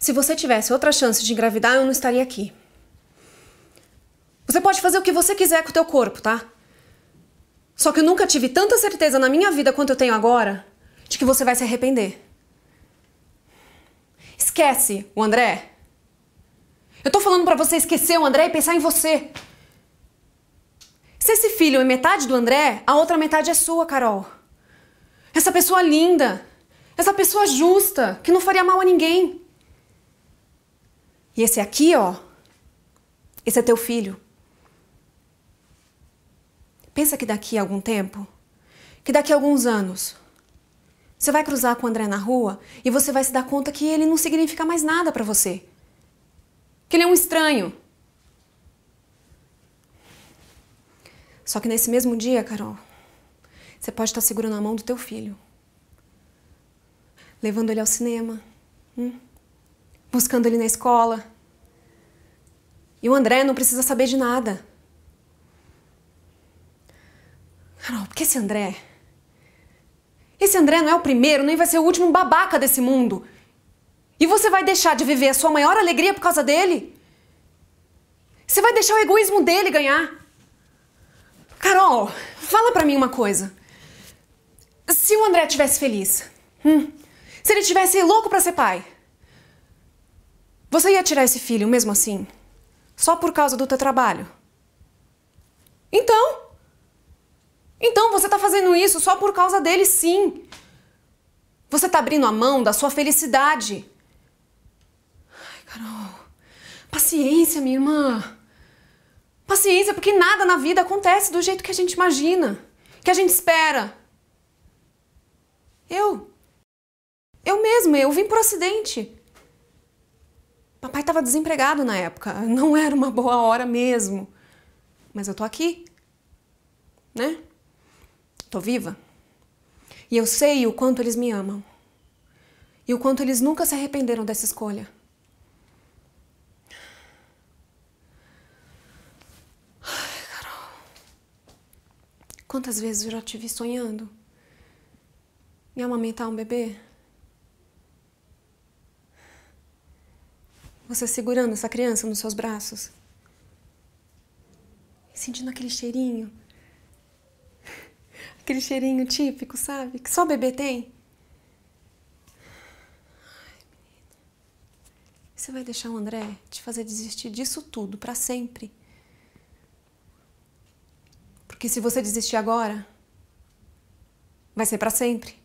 Se você tivesse outra chance de engravidar, eu não estaria aqui. Você pode fazer o que você quiser com o teu corpo, tá? Só que eu nunca tive tanta certeza na minha vida quanto eu tenho agora de que você vai se arrepender. Esquece o André. Eu tô falando para você esquecer o André e pensar em você. Se esse filho é metade do André, a outra metade é sua, Carol. Essa pessoa linda, essa pessoa justa, que não faria mal a ninguém. E esse aqui, ó, esse é teu filho. Pensa que daqui a algum tempo, que daqui a alguns anos, você vai cruzar com o André na rua e você vai se dar conta que ele não significa mais nada para você. Que ele é um estranho. Só que nesse mesmo dia, Carol, você pode estar segurando a mão do teu filho, levando ele ao cinema. Hum? buscando ele na escola. E o André não precisa saber de nada. Carol, por que esse André? Esse André não é o primeiro, nem vai ser o último babaca desse mundo. E você vai deixar de viver a sua maior alegria por causa dele? Você vai deixar o egoísmo dele ganhar? Carol, fala pra mim uma coisa. Se o André tivesse feliz, hum, se ele tivesse louco para ser pai, você ia tirar esse filho mesmo assim? Só por causa do teu trabalho? Então? Então você tá fazendo isso só por causa dele, sim. Você tá abrindo a mão da sua felicidade. Ai, Carol. Paciência, minha irmã. Paciência, porque nada na vida acontece do jeito que a gente imagina, que a gente espera. Eu. Eu mesma, eu vim por acidente. Papai estava desempregado na época, não era uma boa hora mesmo. Mas eu tô aqui, né? Tô viva. E eu sei o quanto eles me amam. E o quanto eles nunca se arrependeram dessa escolha. Ai, Carol. Quantas vezes eu já te vi sonhando em amamentar um bebê? Você segurando essa criança nos seus braços. Sentindo aquele cheirinho. Aquele cheirinho típico, sabe? Que só bebê tem. Você vai deixar o André te fazer desistir disso tudo para sempre. Porque se você desistir agora, vai ser para sempre.